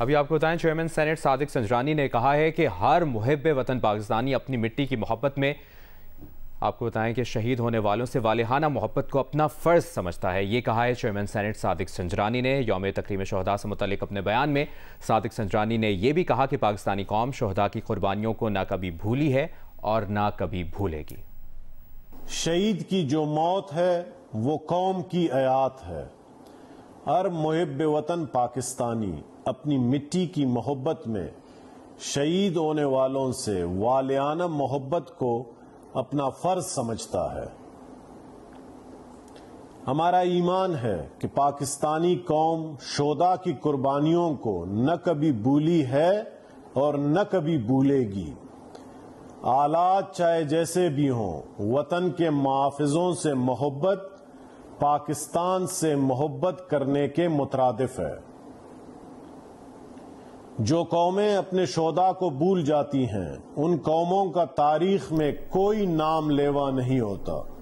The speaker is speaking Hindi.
अभी आपको बताएं चेयरमैन सेनेट सादिक संजरानी ने कहा है कि हर मुहब वतन पाकिस्तानी अपनी मिट्टी की मोहब्बत में आपको बताएं कि शहीद होने वालों से वालिहाना मोहब्बत को अपना फ़र्ज समझता है ये कहा है चेयरमैन सैनेट सादिक संजरानी ने योम तकरीम शहदा से मुतलिक अपने बयान में सादिक संजरानी ने यह भी कहा कि पाकिस्तानी कौम शहदा की कुर्बानियों को ना कभी भूली है और ना कभी भूलेगी शहीद की जो मौत है वो कौम की आयात है हर मुहब वतन पाकिस्तानी अपनी मिट्टी की मोहब्बत में शहीद होने वालों से वालियाना मोहब्बत को अपना फर्ज समझता है हमारा ईमान है कि पाकिस्तानी कौम शोदा की कुर्बानियों को न कभी भूली है और न कभी भूलेगी आलात चाहे जैसे भी हों वतन के मुआफ़ों से मोहब्बत पाकिस्तान से मोहब्बत करने के मुतरदफ है जो कौमें अपने शोदा को भूल जाती हैं उन कौमों का तारीख में कोई नाम लेवा नहीं होता